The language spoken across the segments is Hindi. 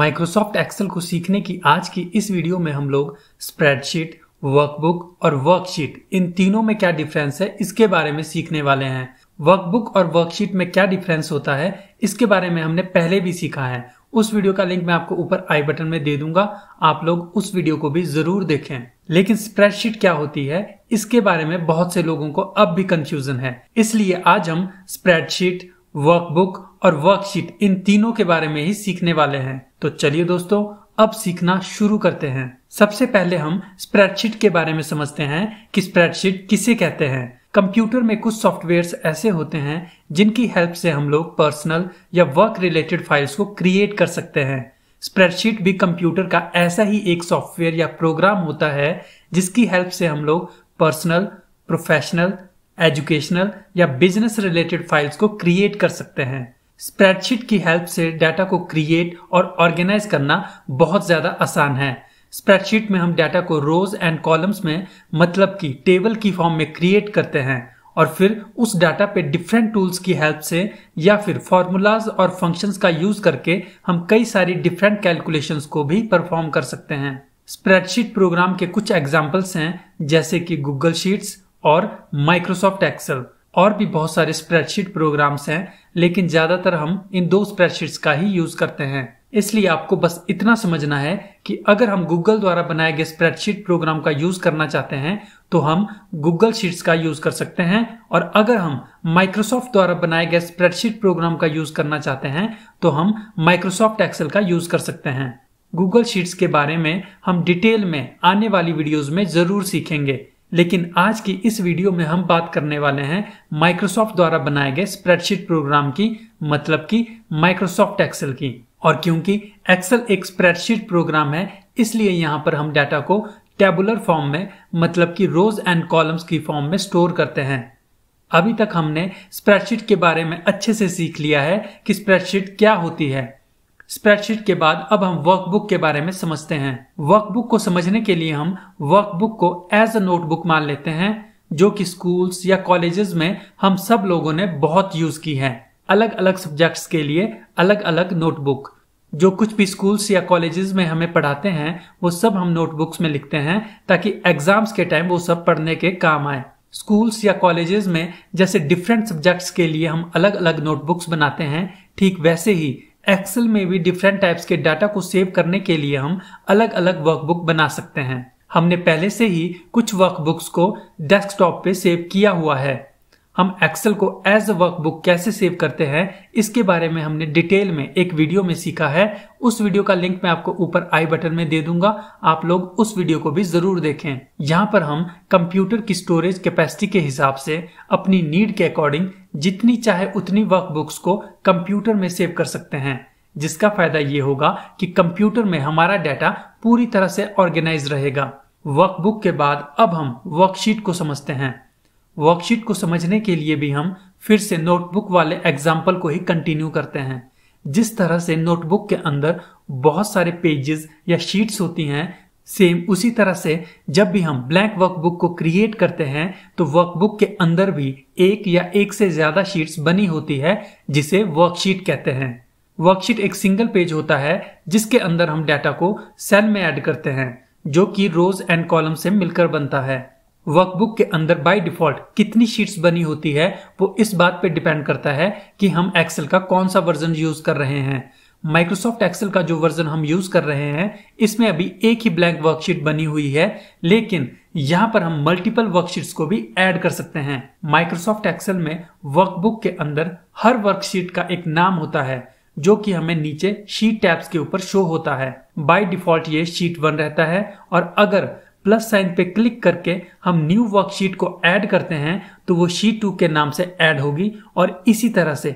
माइक्रोसॉफ्ट एक्सेल को सीखने की आज की इस वीडियो में हम लोग स्प्रेडशीट वर्कबुक और वर्कशीट इन तीनों में क्या डिफरेंस है इसके बारे में सीखने वाले हैं वर्कबुक और वर्कशीट में क्या डिफरेंस होता है इसके बारे में हमने पहले भी सीखा है उस वीडियो का लिंक मैं आपको ऊपर आई बटन में दे दूंगा आप लोग उस वीडियो को भी जरूर देखें लेकिन स्प्रेडशीट क्या होती है इसके बारे में बहुत से लोगों को अब भी कंफ्यूजन है इसलिए आज हम स्प्रेडशीट वर्कबुक और वर्कशीट इन तीनों के बारे में ही सीखने वाले हैं तो चलिए दोस्तों अब सीखना शुरू करते हैं सबसे पहले हम स्प्रेडशीट के बारे में समझते हैं कि स्प्रेडशीट किसे कहते हैं कंप्यूटर में कुछ सॉफ्टवेयर ऐसे होते हैं जिनकी हेल्प से हम लोग पर्सनल या वर्क रिलेटेड फाइल्स को क्रिएट कर सकते हैं स्प्रेडशीट भी कंप्यूटर का ऐसा ही एक सॉफ्टवेयर या प्रोग्राम होता है जिसकी हेल्प से हम लोग पर्सनल प्रोफेशनल एजुकेशनल या बिजनेस रिलेटेड फाइल्स को क्रिएट कर सकते हैं स्प्रेडशीट की हेल्प से डाटा को क्रिएट और ऑर्गेनाइज करना बहुत ज़्यादा आसान है स्प्रेडशीट में हम डाटा को रोज एंड कॉलम्स में मतलब की टेबल की फॉर्म में क्रिएट करते हैं और फिर उस डाटा पे डिफरेंट टूल्स की हेल्प से या फिर फॉर्मूलाज और फंक्शंस का यूज करके हम कई सारी डिफरेंट कैलकुलेशंस को भी परफॉर्म कर सकते हैं स्प्रेडशीट प्रोग्राम के कुछ एग्जांपल्स हैं जैसे कि गूगल शीट्स और माइक्रोसॉफ्ट एक्सेल और भी बहुत सारे स्प्रेडशीट प्रोग्राम्स हैं लेकिन ज्यादातर हम इन दो स्प्रेडशीट्स का ही यूज करते हैं इसलिए आपको बस इतना समझना है कि अगर हम गूगल द्वारा बनाए गए स्प्रेडशीट प्रोग्राम का यूज करना चाहते हैं तो हम गूगल शीट्स का यूज कर सकते हैं और अगर हम माइक्रोसॉफ्ट द्वारा बनाए गए स्प्रेडशीट प्रोग्राम का यूज करना चाहते हैं तो हम माइक्रोसॉफ्ट एक्सेल का यूज कर सकते हैं गूगल शीट्स के बारे में हम डिटेल में आने वाली वीडियोज में जरूर सीखेंगे लेकिन आज की इस वीडियो में हम बात करने वाले हैं माइक्रोसॉफ्ट द्वारा बनाए गए स्प्रेडशीट प्रोग्राम की मतलब कि माइक्रोसॉफ्ट एक्सेल की और क्योंकि एक्सेल एक स्प्रेडशीट प्रोग्राम है इसलिए यहाँ पर हम डाटा को टेबुलर फॉर्म में मतलब कि रोज एंड कॉलम्स की फॉर्म में स्टोर करते हैं अभी तक हमने स्प्रेडशीट के बारे में अच्छे से सीख लिया है कि स्प्रेडशीट क्या होती है स्प्रेडशीट के बाद अब हम वर्कबुक के बारे में समझते हैं वर्कबुक को समझने के लिए हम वर्कबुक को एज अ नोटबुक मान लेते हैं जो कि स्कूल्स या कॉलेजेस में हम सब लोगों ने बहुत यूज की है अलग अलग सब्जेक्ट्स के लिए अलग अलग नोटबुक जो कुछ भी स्कूल्स या कॉलेजेस में हमें पढ़ाते हैं वो सब हम नोटबुक्स में लिखते हैं ताकि एग्जाम्स के टाइम वो सब पढ़ने के काम आए स्कूल्स या कॉलेजेस में जैसे डिफरेंट सब्जेक्ट्स के लिए हम अलग अलग नोटबुक्स बनाते हैं ठीक वैसे ही एक्सेल में भी डिफरेंट टाइप्स के डाटा को सेव करने के लिए हम अलग अलग वर्कबुक बना सकते हैं हमने पहले से ही कुछ वर्कबुक्स को डेस्कटॉप पे सेव किया हुआ है हम एक्सेल को एज अ वर्कबुक कैसे सेव करते हैं इसके बारे में हमने डिटेल में एक वीडियो में सीखा है उस वीडियो का लिंक मैं आपको ऊपर आई बटन में दे दूंगा आप लोग उस वीडियो को भी जरूर देखें यहाँ पर हम कंप्यूटर की स्टोरेज कैपेसिटी के हिसाब से अपनी नीड के अकॉर्डिंग जितनी चाहे उतनी वर्कबुक्स को कंप्यूटर में सेव कर सकते हैं जिसका फायदा ये होगा कि कंप्यूटर में हमारा डाटा पूरी तरह से ऑर्गेनाइज रहेगा वर्कबुक के बाद अब हम वर्कशीट को समझते हैं वर्कशीट को समझने के लिए भी हम फिर से नोटबुक वाले एग्जाम्पल को ही कंटिन्यू करते हैं जिस तरह से नोटबुक के अंदर बहुत सारे पेजेस या शीट्स होती हैं सेम उसी तरह से जब भी हम ब्लैंक वर्कबुक को क्रिएट करते हैं तो वर्कबुक के अंदर भी एक या एक से ज्यादा शीट्स बनी होती है जिसे वर्कशीट कहते हैं वर्कशीट एक सिंगल पेज होता है जिसके अंदर हम डाटा को सेल में ऐड करते हैं जो कि रोज एंड कॉलम से मिलकर बनता है वर्कबुक के अंदर बाय डिफॉल्ट कितनी शीट्स बनी होती है वो इस बात पे डिपेंड करता है कि हम एक्सेल का कौन सा वर्जन यूज कर रहे हैं माइक्रोसॉफ्ट एक्सेल का जो वर्जन हम यूज कर रहे हैं इसमें अभी एक ही ब्लैंक वर्कशीट बनी हुई है लेकिन यहाँ पर हम मल्टीपल वर्कशीट्स को भी ऐड कर सकते हैं माइक्रोसॉफ्ट एक्सेल में वर्कबुक के अंदर हर वर्कशीट का एक नाम होता है जो कि हमें नीचे शीट टैब्स के ऊपर शो होता है बाय डिफॉल्ट ये शीट वन रहता है और अगर प्लस साइन पे क्लिक करके हम न्यू वर्कशीट को ऐड करते हैं तो वो शीट टू के नाम से ऐड होगी और इसी तरह से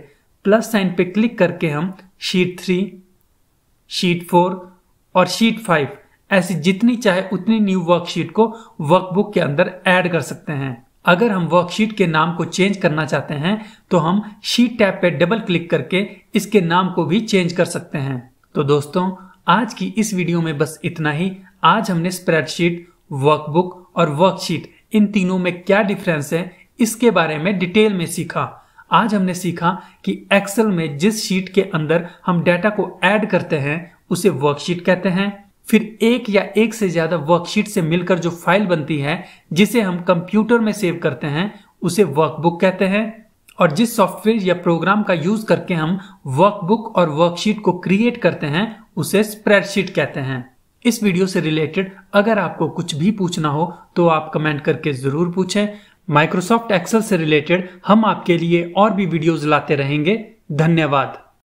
प्लस साइन पे क्लिक करके हम शीट थ्री शीट फोर और शीट फाइव ऐसी जितनी चाहे उतनी न्यू वर्कशीट को वर्कबुक के अंदर ऐड कर सकते हैं अगर हम वर्कशीट के नाम को चेंज करना चाहते हैं तो हम शीट टैब पे डबल क्लिक करके इसके नाम को भी चेंज कर सकते हैं तो दोस्तों आज की इस वीडियो में बस इतना ही आज हमने स्प्रेडशीट वर्कबुक और वर्कशीट इन तीनों में क्या डिफरेंस है इसके बारे में डिटेल में सीखा आज हमने सीखा कि एक्सेल में जिस शीट के अंदर हम डाटा को ऐड करते हैं उसे वर्कशीट कहते हैं फिर एक या एक से ज्यादा वर्कशीट से मिलकर जो फाइल बनती है जिसे हम कंप्यूटर में सेव करते हैं उसे वर्कबुक कहते हैं और जिस सॉफ्टवेयर या प्रोग्राम का यूज करके हम वर्कबुक और वर्कशीट को क्रिएट करते हैं उसे स्प्रेडशीट कहते हैं इस वीडियो से रिलेटेड अगर आपको कुछ भी पूछना हो तो आप कमेंट करके ज़रूर पूछें माइक्रोसॉफ्ट एक्सेल से रिलेटेड हम आपके लिए और भी वीडियोज़ लाते रहेंगे धन्यवाद